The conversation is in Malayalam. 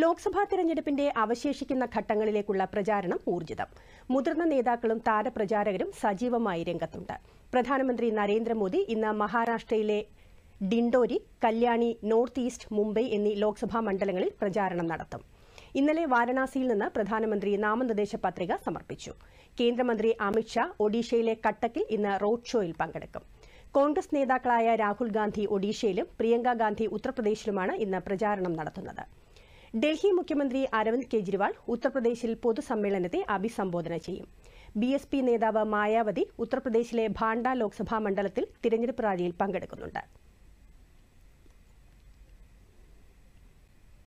ലോക്സഭാ തെരഞ്ഞെടുപ്പിന്റെ അവശേഷിക്കുന്ന ഘട്ടങ്ങളിലേക്കുള്ള പ്രചാരണം ഊർജിതം മുതിർന്ന നേതാക്കളും താരപ്രചാരകരും സജീവമായി രംഗത്തുണ്ട് പ്രധാനമന്ത്രി നരേന്ദ്രമോദി ഇന്ന് മഹാരാഷ്ട്രയിലെ ഡിൻഡോരി കല്യാണി നോർത്ത് ഈസ്റ്റ് മുംബൈ എന്നീ ലോക്സഭാ മണ്ഡലങ്ങളിൽ പ്രചാരണം നടത്തും ഇന്നലെ വാരണാസിയിൽ നിന്ന് പ്രധാനമന്ത്രി നാമനിർദ്ദേശ പത്രിക സമർപ്പിച്ചു കേന്ദ്രമന്ത്രി അമിത്ഷാ ഒഡീഷയിലെ കട്ടക്കിൽ ഇന്ന് റോഡ് ഷോയിൽ പങ്കെടുക്കും കോൺഗ്രസ് നേതാക്കളായ രാഹുൽ ഗാന്ധി ഒഡീഷയിലും പ്രിയങ്ക ഗാന്ധി ഉത്തർപ്രദേശിലുമാണ് ഇന്ന് പ്രചാരണം നടത്തുന്നത് ഡൽഹി മുഖ്യമന്ത്രി അരവിന്ദ് കെജ്രിവാൾ ഉത്തർപ്രദേശിൽ പൊതുസമ്മേളനത്തെ അഭിസംബോധന ചെയ്യും ബി എസ് പി നേതാവ് മായാവതി ഉത്തർപ്രദേശിലെ ഭാണ്ഡ ലോക്സഭാ മണ്ഡലത്തിൽ തിരഞ്ഞെടുപ്പ് റാലിയിൽ പങ്കെടുക്കുന്നുണ്ട്